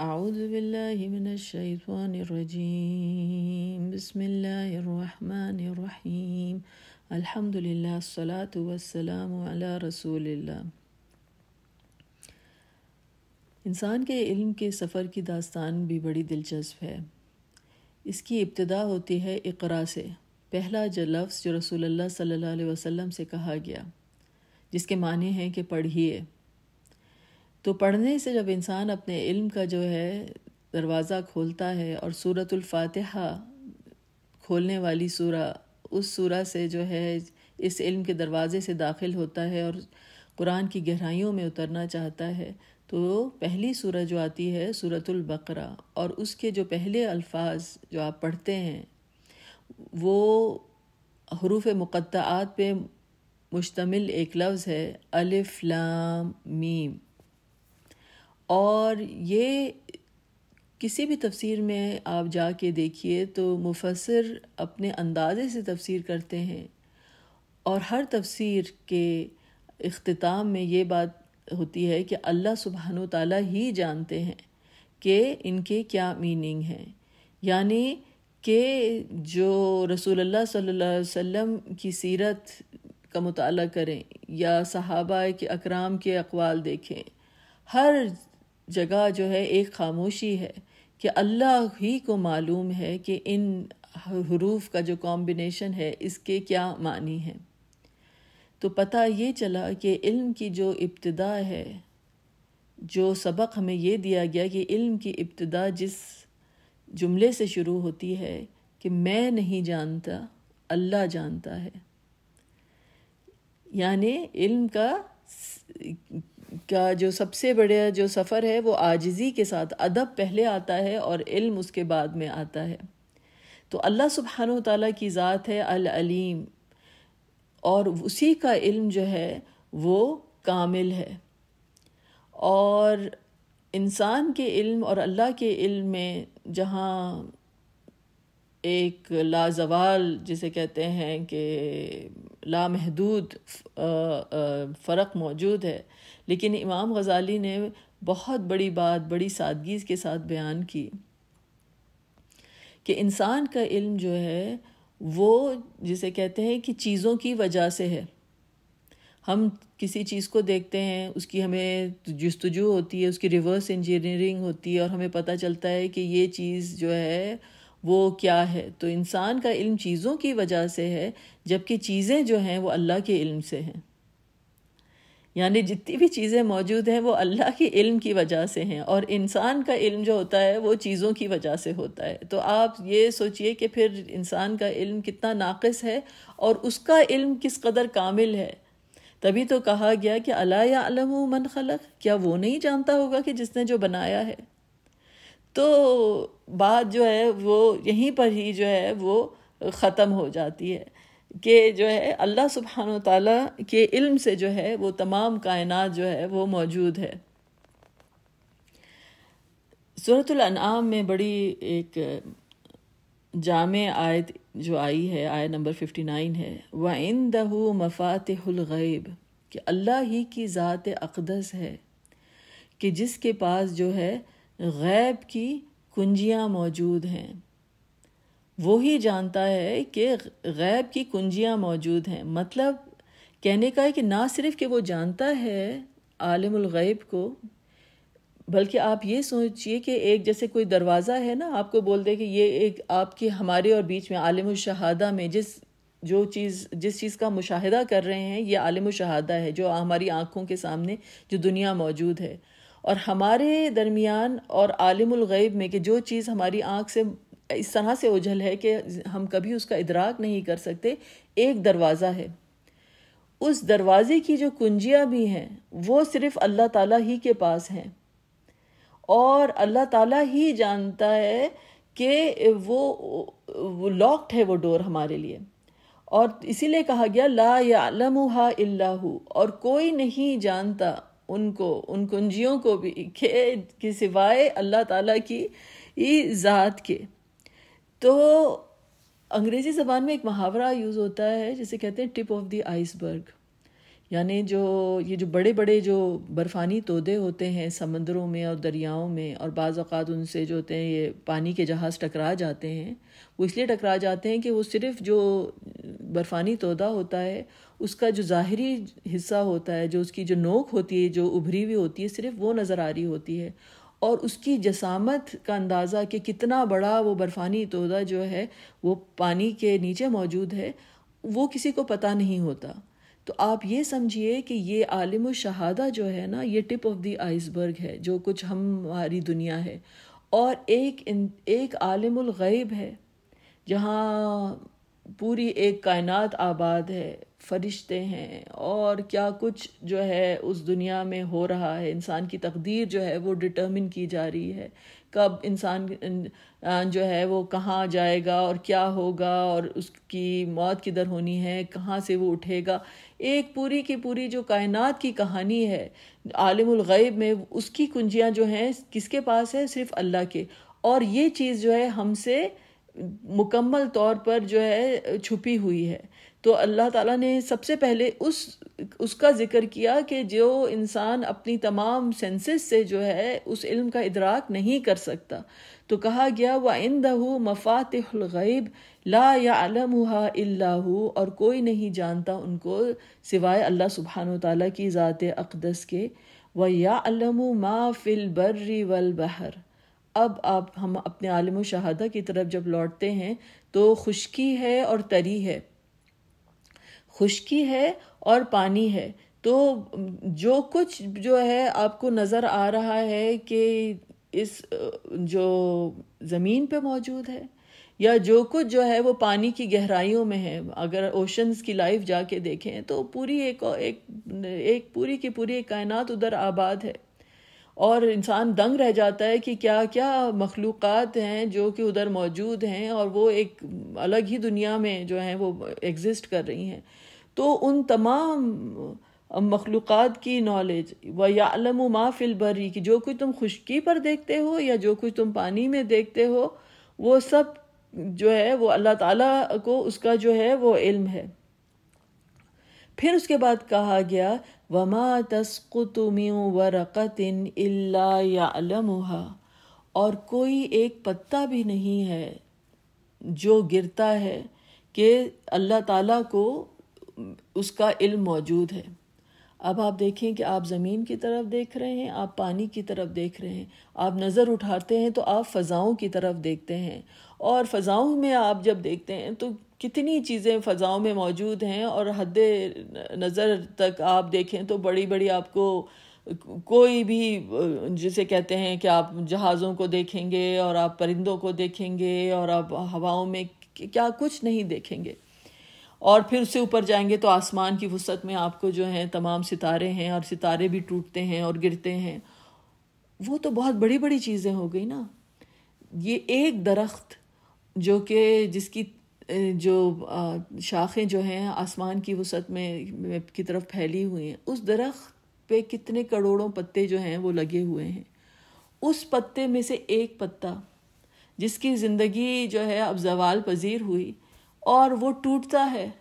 أعوذ بالله من الشيطان الرجيم بسم الله الرحمن الرحيم الحمد لله الصلاة والسلام على रसूल इंसान के इल्म के सफ़र की दास्तान भी बड़ी दिलचस्प है इसकी इब्तदा होती है इकरा से पहला जो लफ्ज़ जो रसूलुल्लाह सल्लल्लाहु अलैहि वसल्लम से कहा गया जिसके माने हैं कि पढ़िए तो पढ़ने से जब इंसान अपने इल्म का जो है दरवाज़ा खोलता है और सूरतुल्फातिहा खोलने वाली सूरा उस सूरा से जो है इस इल्म के दरवाज़े से दाखिल होता है और कुरान की गहराइयों में उतरना चाहता है तो पहली सूरह जो आती है सूरतुल बकरा और उसके जो पहले अल्फाज जो आप पढ़ते हैं वो हरूफ मुक़त्त पे मुश्तमिल एक लफ्ज़ है अलिफ़ लाम मीम और ये किसी भी तफसीर में आप जाके देखिए तो मुफसर अपने अंदाज़े से तफसीर करते हैं और हर तफसीर के अख्ताम में ये बात होती है कि अल्लाह सुबहान तला ही जानते हैं कि इनके क्या मीनिंग है यानी कि जो रसूलुल्लाह सल्लल्लाहु अलैहि वसल्लम की सीरत का मताल करें या सहाबा के अकराम के अकवाल देखें हर जगह जो है एक खामोशी है कि अल्लाह ही को मालूम है कि इन हरूफ का जो कॉम्बिनेशन है इसके क्या मानी है तो पता ये चला कि इल्म की जो इब्तदा है जो सबक हमें ये दिया गया कि इल्म की इब्तदा जिस जुमले से शुरू होती है कि मैं नहीं जानता अल्लाह जानता है यानि इल्म का का जो सबसे बड़ा जो सफ़र है वो आजिज़ी के साथ अदब पहले आता है और इल्म उसके बाद में आता है तो अल्लाह सुबहान तै की ज़ात है अल अलीम और उसी का इल्म जो है वो कामिल है और इंसान के इल्म और अल्लाह के इल्म में जहाँ एक लाजवाल जिसे कहते हैं कि लामहदूद फ़र्क मौजूद है लेकिन इमाम गज़ाली ने बहुत बड़ी बात बड़ी सादगी के साथ बयान की कि इंसान का इल्म जो है वो जिसे कहते हैं कि चीज़ों की वजह से है हम किसी चीज़ को देखते हैं उसकी हमें जस्तजू होती है उसकी रिवर्स इंजीनियरिंग होती है और हमें पता चलता है कि ये चीज़ जो है वो क्या है तो इंसान का इल्म चीज़ों की वजह से है जबकि चीज़ें जो हैं वो अल्लाह के इल्म से हैं यानी जितनी भी चीज़ें मौजूद हैं वो अल्लाह के इल्म की वजह से हैं और इंसान का इल्म जो होता है वो चीज़ों की वजह से होता है तो आप ये सोचिए कि फिर इंसान का इल्म कितना नाकस है और उसका इल्म किस कदर कामिल है तभी तो कहा गया कि अला या अलम मन खलक क्या वो नहीं जानता होगा कि जिसने जो बनाया है तो बात जो है वो यहीं पर ही जो है वो ख़त्म हो जाती है कि जो है अल्लाह सुबहान तला के इल्म से जो है वो तमाम कायनात जो है वो मौजूद है सूरतम में बड़ी एक जाम आयत जो आई है आयत नंबर फिफ्टी नाइन है व इन दहू मफातगैब कि अल्लाह ही की ज़ात अकदस है कि जिसके पास जो है गैब की कुंजियाँ मौजूद हैं वो ही जानता है कि गैब की कुंजियाँ मौजूद हैं मतलब कहने का है कि ना सिर्फ कि वो जानता है आलमगैब को बल्कि आप ये सोचिए कि एक जैसे कोई दरवाज़ा है ना आपको बोल दे कि ये एक आपके हमारे और बीच में आलम शहादा में जिस जो चीज़ जिस चीज़ का मुशाहिदा कर रहे हैं ये आलम शहादा है जो हमारी आँखों के सामने जो दुनिया मौजूद है और हमारे दरमियान और आलमगैब में कि जो चीज़ हमारी आँख से इस तरह से ओझल है कि हम कभी उसका इदराक नहीं कर सकते एक दरवाज़ा है उस दरवाज़े की जो कुंजियाँ भी हैं वो सिर्फ़ अल्लाह ताला ही के पास हैं और अल्लाह ताला ही जानता है कि वो, वो लॉक्ड है वो डोर हमारे लिए और इसीलिए कहा गया ला यालमुहा इल्लाहु और कोई नहीं जानता उनको उन कुंजियों को भी के, के सिवाय अल्लाह ताला की ज़ात के तो अंग्रेज़ी ज़बान में एक मुहावरा यूज़ होता है जिसे कहते हैं टिप ऑफ द आइसबर्ग यानी जो ये जो बड़े बड़े जो बर्फ़ानी तोदे होते हैं समंदरों में और दरियाओं में और बाज़ अवत उनसे जो होते हैं ये पानी के जहाज़ टकरा जाते हैं वो इसलिए टकरा जाते हैं कि वो सिर्फ जो बर्फ़ानी तोदा होता है उसका जो ज़ाहरी हिस्सा होता है जो उसकी जो नोक होती है जो उभरी हुई होती है सिर्फ वो नज़र आ रही होती है और उसकी जसामत का अंदाज़ा कि कितना बड़ा वो बर्फ़ानी तोदा जो है वो पानी के नीचे मौजूद है वो किसी को पता नहीं होता तो आप ये समझिए कि ये आलिम शहादा जो है ना ये टिप ऑफ द आइसबर्ग है जो कुछ हमारी दुनिया है और एक एक आलिम गैब है जहाँ पूरी एक कायनात आबाद है फरिश्ते हैं और क्या कुछ जो है उस दुनिया में हो रहा है इंसान की तकदीर जो है वो डिटर्मिन की जा रही है कब इंसान जो है वो कहाँ जाएगा और क्या होगा और उसकी मौत किधर होनी है कहाँ से वो उठेगा एक पूरी की पूरी जो कायनात की कहानी है आलमुलगैब में उसकी कुंजियाँ जो हैं किसके पास है सिर्फ अल्लाह के और ये चीज़ जो है हमसे मुकम्मल तौर पर जो है छुपी हुई है तो अल्लाह ताला ने सबसे पहले उस उसका ज़िक्र किया कि जो इंसान अपनी तमाम सेंसेस से जो है उस इल्म का इदराक नहीं कर सकता तो कहा गया व इन दहू मफातब ला यालम हुआ और कोई नहीं जानता उनको सिवाय अल्लाह सुबहान ताली की ज़ात अकदस के व या मा फ़िल बर्री वल बहर अब आप हम अपने आलम शहादा की तरफ जब लौटते हैं तो खुशकी है और तरी है खुशकी है और पानी है तो जो कुछ जो है आपको नज़र आ रहा है कि इस जो ज़मीन पे मौजूद है या जो कुछ जो है वो पानी की गहराइयों में है अगर ओशंस की लाइफ जाके देखें तो पूरी एक एक, एक पूरी की पूरी कायनात उधर आबाद है और इंसान दंग रह जाता है कि क्या क्या मखलूक़ हैं जो कि उधर मौजूद हैं और वो एक अलग ही दुनिया में जो हैं वो एग्ज़िस्ट कर रही हैं तो उन तमाम मखलूक़ की नॉलेज व यालम माफिल बरी कि जो कुछ तुम खुशकी पर देखते हो या जो कुछ तुम पानी में देखते हो वो सब जो है वो अल्लाह ताला को उसका जो है वो इल्म है फिर उसके बाद कहा गया वमा तस्कुत मिन वरक़तिन इल्ला यालमुहा और कोई एक पत्ता भी नहीं है जो गिरता है कि अल्लाह ताला को उसका इल्म मौजूद है अब आप देखें कि आप ज़मीन की तरफ देख रहे हैं आप पानी की तरफ देख रहे हैं आप नज़र उठाते हैं तो आप फ़ज़ाओं की तरफ देखते हैं और फ़ज़ाओं में आप जब देखते हैं तो कितनी चीज़ें फ़ज़ाओं में मौजूद हैं और हद नज़र तक आप देखें तो बड़ी बड़ी आपको कोई भी जिसे कहते हैं कि आप जहाज़ों को देखेंगे और आप परिंदों को देखेंगे और आप हवाओं में क्या कुछ नहीं देखेंगे और फिर उससे ऊपर जाएंगे तो आसमान की वसत में आपको जो है तमाम सितारे हैं और सितारे भी टूटते हैं और गिरते हैं वो तो बहुत बड़ी बड़ी चीज़ें हो गई ना ये एक दरख्त जो कि जिसकी जो शाखें जो हैं आसमान की वसत में की तरफ फैली हुई हैं उस दरख्त पे कितने करोड़ों पत्ते जो हैं वो लगे हुए हैं उस पत्ते में से एक पत्ता जिसकी ज़िंदगी जो है अब जवाल पजीर हुई और वो टूटता है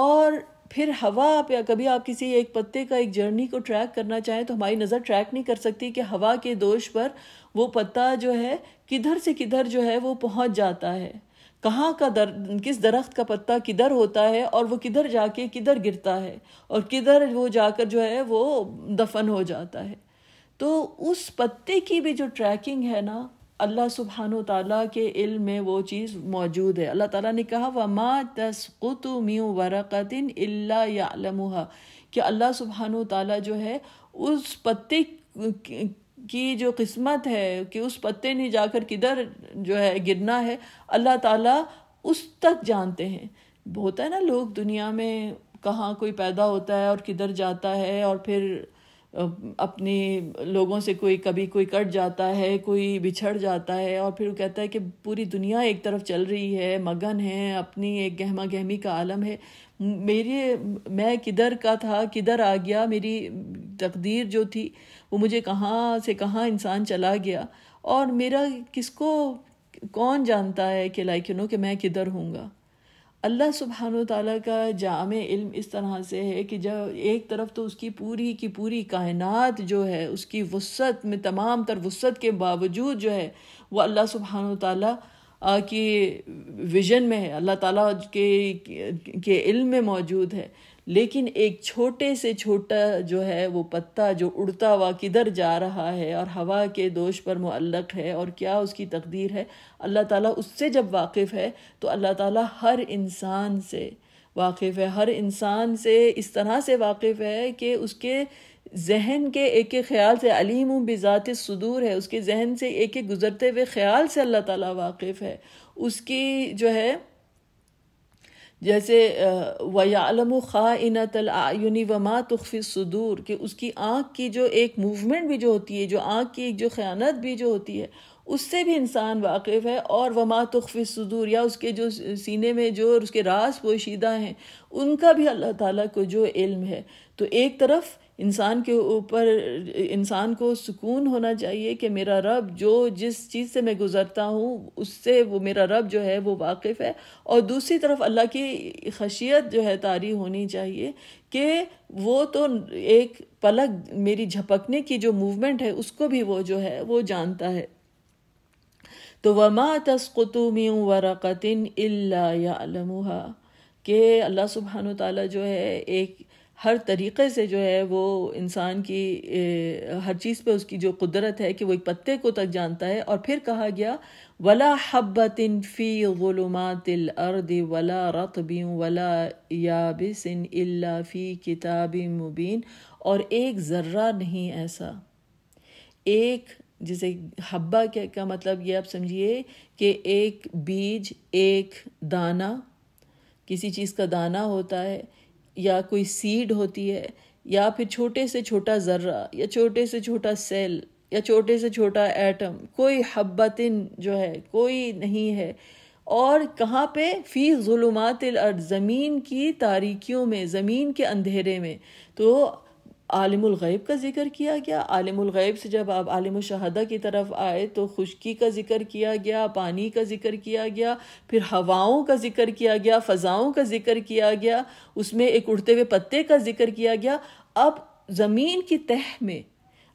और फिर हवा आप या कभी आप किसी एक पत्ते का एक जर्नी को ट्रैक करना चाहें तो हमारी नज़र ट्रैक नहीं कर सकती कि हवा के दोष पर वो पत्ता जो है किधर से किधर जो है वो पहुंच जाता है कहाँ का दर किस दरख्त का पत्ता किधर होता है और वो किधर जाके किधर गिरता है और किधर वो जाकर जो है वो दफन हो जाता है तो उस पत्ते की भी जो ट्रैकिंग है ना अल्लाह सुबहान तला के इल्म में वो चीज़ मौजूद है अल्लाह ताला ने कहा वमा तस्कुत मियू वरक़िन अल्लाह कि अल्लाह सुबहान तला जो है उस पत्ते की जो किस्मत है कि उस पत्ते ने जाकर किधर जो है गिरना है अल्लाह ताला उस तक जानते हैं होता है ना लोग दुनिया में कहाँ कोई पैदा होता है और किधर जाता है और फिर अपने लोगों से कोई कभी कोई कट जाता है कोई बिछड़ जाता है और फिर वो कहता है कि पूरी दुनिया एक तरफ चल रही है मगन है अपनी एक गहमा गहमी का आलम है मेरे मैं किधर का था किधर आ गया मेरी तकदीर जो थी वो मुझे कहाँ से कहाँ इंसान चला गया और मेरा किसको कौन जानता है कि लाइक यू नो कि मैं किधर हूँगा अल्लाह सुबहान तला का जाम इल्म इस तरह से है कि जब एक तरफ तो उसकी पूरी की पूरी कायनात जो है उसकी वसत में तमाम तर वसत के बावजूद जो है वो अल्लाह सुबहान तला के विजन में है अल्लाह ताला के के इल्म में मौजूद है लेकिन एक छोटे से छोटा जो है वो पत्ता जो उड़ता हुआ किधर जा रहा है और हवा के दोष पर मुअल्लक है और क्या उसकी तकदीर है अल्लाह ताला उससे जब वाकिफ़ है तो अल्लाह ताला हर इंसान से वाकिफ़ है हर इंसान से इस तरह से वाकिफ़ है कि उसके जहन के एक एक ख्याल से अलीम बिजात सदूर है उसके जहन से एक एक गुज़रते हुए ख्याल से अल्लाह ताला वाकिफ़ है उसकी जो है जैसे वयालम ख़ा इनतलयुनि वमा तुखफ़ी सदूर कि उसकी आँख की जो एक मूवमेंट भी जो होती है जो आँख की एक जो ख़यानत भी जो होती है उससे भी इंसान वाकिफ़ है और वमा तुखफ़ी सदूर या उसके जो सीने में जो उसके रास पोशीदा हैं उनका भी अल्लाह ताला को जो इल्म है तो एक तरफ़ इंसान के ऊपर इंसान को सुकून होना चाहिए कि मेरा रब जो जिस चीज़ से मैं गुज़रता हूँ उससे वो मेरा रब जो है वो वाकिफ़ है और दूसरी तरफ अल्लाह की खशियत जो है तारी होनी चाहिए कि वो तो एक पलक मेरी झपकने की जो मूवमेंट है उसको भी वो जो है वो जानता है तो वमा तस्कुतुमियों वरक़तिन अल्ला के अल्लाह सुबहान ताली जो है एक हर तरीक़े से जो है वो इंसान की ए, हर चीज़ पे उसकी जो कुदरत है कि वो एक पत्ते को तक जानता है और फिर कहा गया वला हब्बतिन फ़ी गुलमातिल अर्द वला रतबी वला याबिसिन इल्ला फ़ी किताब मुबीन और एक ज़र्रा नहीं ऐसा एक जैसे हब्बा के का मतलब ये आप समझिए कि एक बीज एक दाना किसी चीज़ का दाना होता है या कोई सीड होती है या फिर छोटे से छोटा ज़र्रा या छोटे से छोटा सेल या छोटे से छोटा एटम कोई हब्बतिन जो है कोई नहीं है और कहाँ पे फ़ी ज़ुलुमात ज़मीन की तारीकियों में ज़मीन के अंधेरे में तो आलिमग़ैब का जिक्र किया गया आलिमग़ैब से जब आप आलिम शहदा की तरफ आए तो खुशकी का जिक्र किया गया पानी का जिक्र किया गया फिर हवाओं का जिक्र किया गया फ़ज़ाओं का जिक्र किया गया उसमें एक उड़ते हुए पत्ते का जिक्र किया गया अब ज़मीन की तह में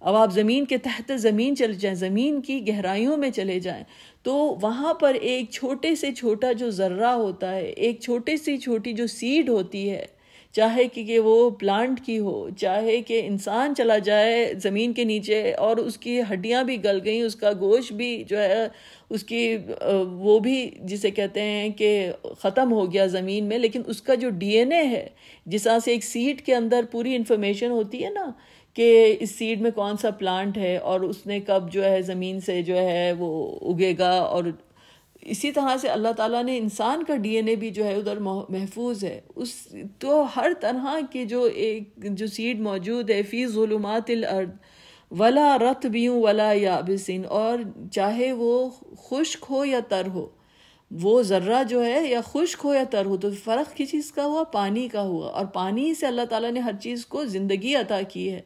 अब आप ज़मीन के तहत ज़मीन चले जाएँ ज़मीन की गहराइयों में चले जाएँ तो वहाँ पर एक छोटे से छोटा जो जर्रा होता है एक छोटे से छोटी जो सीड होती है चाहे कि ये वो प्लांट की हो चाहे कि इंसान चला जाए ज़मीन के नीचे और उसकी हड्डियाँ भी गल गई उसका गोश्त भी जो है उसकी वो भी जिसे कहते हैं कि ख़त्म हो गया ज़मीन में लेकिन उसका जो डीएनए है जिस तरह से एक सीड के अंदर पूरी इन्फॉर्मेशन होती है ना कि इस सीड में कौन सा प्लांट है और उसने कब जो है ज़मीन से जो है वो उगेगा और इसी तरह से अल्लाह ताला ने इंसान का डीएनए भी जो है उधर महफूज है उस तो हर तरह के जो एक जो सीड मौजूद है फ़ी अर्द वला रत भी वला याबिसिन और चाहे वो खुश्क हो या तर हो वो ज़र्रा जो है या खुश्क हो या तर हो तो फ़र्क किस चीज़ का हुआ पानी का हुआ और पानी से अल्लाह ताला ने हर चीज़ को ज़िंदगी अता की है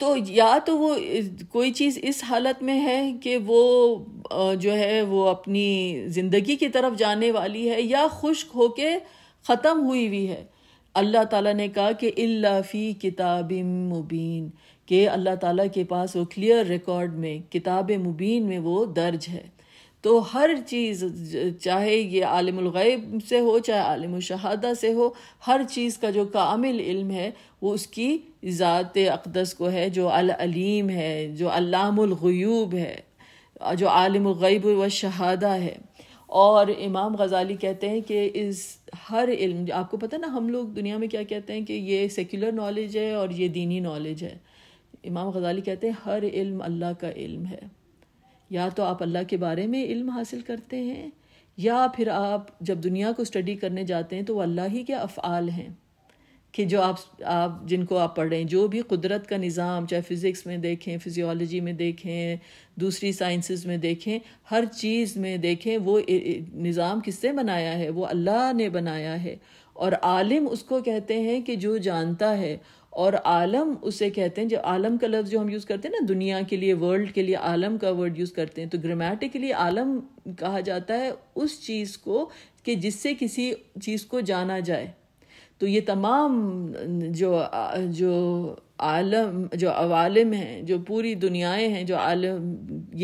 तो या तो वो कोई चीज़ इस हालत में है कि वो जो है वो अपनी ज़िंदगी की तरफ जाने वाली है या खुश्क होके ख़त्म हुई हुई है अल्लाह ताला ने कहा कि अल्लाफ़ी फ़ी किताब मुबीन के अल्लाह ताला के पास वो क्लियर रिकॉर्ड में किताब मुबीन में वो दर्ज है तो हर चीज़ चाहे ये ग़ैब से हो चाहे आलिम शहादा से हो हर चीज़ का जो कामिल इल्म है वो उसकी ज़ात अकदस को है जो अलीम है जो अल्लामगयूब है जो ग़ैब व शहादा है और इमाम गज़ाली कहते हैं कि इस हर इल्म आपको पता ना हम लोग दुनिया में क्या कहते हैं कि ये सेक्युलर नॉलेज है और ये दीनी नॉलेज है इमाम गज़ाली कहते हैं हर इल्म अल्लाह का इल्म है या तो आप अल्लाह के बारे में इल्म हासिल करते हैं या फिर आप जब दुनिया को स्टडी करने जाते हैं तो वह अल्लाह ही के अफ़ाल हैं कि जो आप आप जिनको आप पढ़ रहे हैं जो भी कुदरत का निज़ाम चाहे फ़िज़िक्स में देखें फिजियोलॉजी में देखें दूसरी साइंसेस में देखें हर चीज़ में देखें वो निज़ाम किससे बनाया है वो अल्लाह ने बनाया है और आलिम उसको कहते हैं कि जो जानता है और आलम उसे कहते हैं जो आलम का लफ्ज़ जो हम यूज़ करते हैं ना दुनिया के लिए वर्ल्ड के लिए आलम का वर्ड यूज़ करते हैं तो ग्रामेटिकली आलम कहा जाता है उस चीज़ को कि जिससे किसी चीज़ को जाना जाए तो ये तमाम जो जो आलम जो अवालम हैं जो पूरी दुनियाएं हैं जो आलम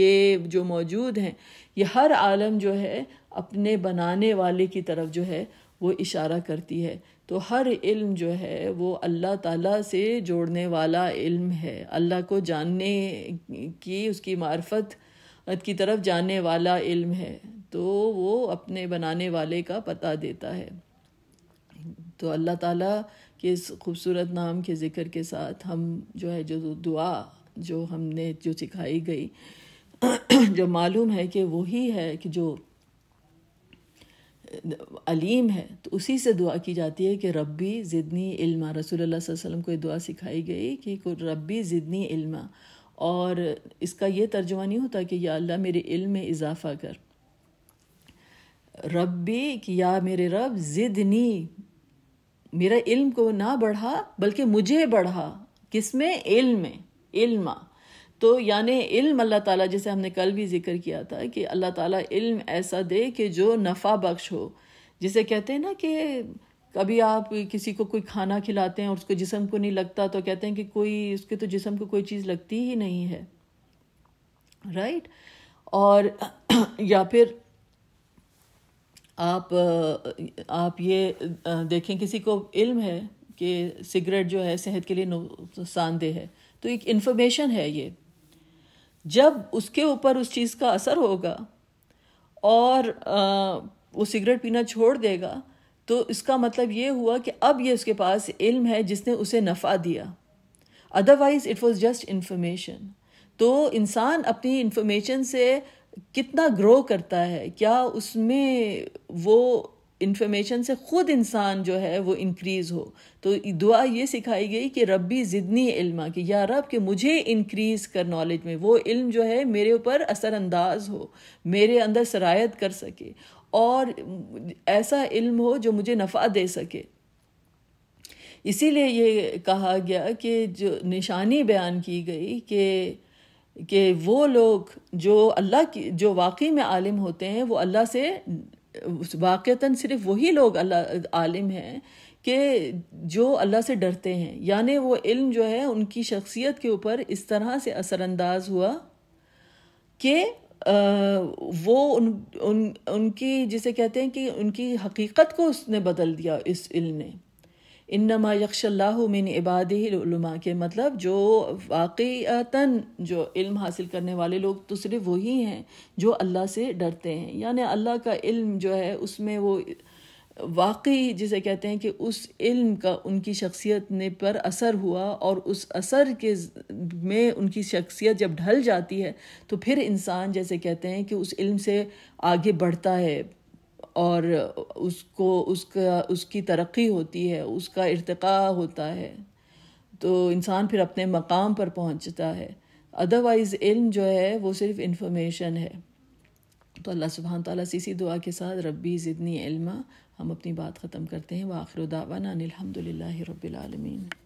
ये जो मौजूद हैं ये हर आलम जो है अपने बनाने वाले की तरफ जो है वो इशारा करती है तो हर इल्म जो है वो अल्लाह ताला से जोड़ने वाला इल्म है अल्लाह को जानने की उसकी मार्फत की तरफ जाने वाला इल्म है तो वो अपने बनाने वाले का पता देता है तो अल्लाह ताला के इस खूबसूरत नाम के ज़िक्र के साथ हम जो है जो दुआ जो हमने जो सिखाई गई जो मालूम है कि वही है कि जो अलीम है तो उसी से दुआ की जाती है कि रबी ज़िदनी इल्मा रसूल अल्लाह वसल्लम को ये दुआ सिखाई गई कि रबी ज़िदनी इल्मा और इसका ये तर्जुमा नहीं होता कि या अल्लाह मेरे इल्म में इजाफ़ा कर रबी कि या मेरे रब ज़िदनी मेरा इल्म को ना बढ़ा बल्कि मुझे बढ़ा किस में इल्म में इल्मा तो यानि इल्म अल्लाह ताला जैसे हमने कल भी जिक्र किया था कि अल्लाह ताला इल्म ऐसा दे कि जो नफ़ा बख्श हो जिसे कहते हैं ना कि कभी आप किसी को कोई खाना खिलाते हैं और उसको जिसम को नहीं लगता तो कहते हैं कि कोई उसके तो जिसम को कोई चीज़ लगती ही नहीं है राइट और या फिर आप आप ये देखें किसी को इल्म है कि सिगरेट जो है सेहत के लिए नुकसानदेह है तो एक इन्फॉर्मेशन है ये जब उसके ऊपर उस चीज़ का असर होगा और वो सिगरेट पीना छोड़ देगा तो इसका मतलब ये हुआ कि अब ये उसके पास इल्म है जिसने उसे नफ़ा दिया otherwise it was just information तो इंसान अपनी इन्फॉर्मेशन से कितना ग्रो करता है क्या उसमें वो इन्फॉर्मेशन से ख़ुद इंसान जो है वो इंक्रीज हो तो दुआ ये सिखाई गई कि रब्बी ज़िदनी इल्मा कि या रब के मुझे इंक्रीज कर नॉलेज में वो इल्म जो है मेरे ऊपर असरअंदाज हो मेरे अंदर सरायत कर सके और ऐसा इल्म हो जो मुझे नफ़ा दे सके इसीलिए ये कहा गया कि जो निशानी बयान की गई कि कि वो लोग जो अल्लाह की जो वाकई में आलिम होते हैं वो अल्लाह से वाक़ता सिर्फ वही लोग अल्लाह आलिम हैं कि जो अल्लाह से डरते हैं यानि वो इल्म जो है उनकी शख्सियत के ऊपर इस तरह से असरानंदाज हुआ कि वो उन उन उनकी जिसे कहते हैं कि उनकी हकीकत को उसने बदल दिया इस इल्म ने इन्नमा यक्षल्लामिन इबादमा के मतलब जो वाक़ता जो इल्म हासिल करने वाले लोग तो सिर्फ वही हैं जो अल्लाह से डरते हैं यानी अल्लाह का इल्म जो है उसमें वो वाकई जिसे कहते हैं कि उस इल्म का उनकी शख्सियत ने पर असर हुआ और उस असर के में उनकी शख्सियत जब ढल जाती है तो फिर इंसान जैसे कहते हैं कि उस इल्म से आगे बढ़ता है और उसको उसका उसकी तरक्की होती है उसका इरतका होता है तो इंसान फिर अपने मकाम पर पहुंचता है अदरवाइज़ इल्म जो है वो सिर्फ इन्फॉर्मेशन है तो अल्लाह सुबहान तला से इसी दुआ के साथ रब्बी ज़िदनी इल्मा हम अपनी बात ख़त्म करते हैं व आखिर दावाना अनिलहमदिल्ला रबालमीन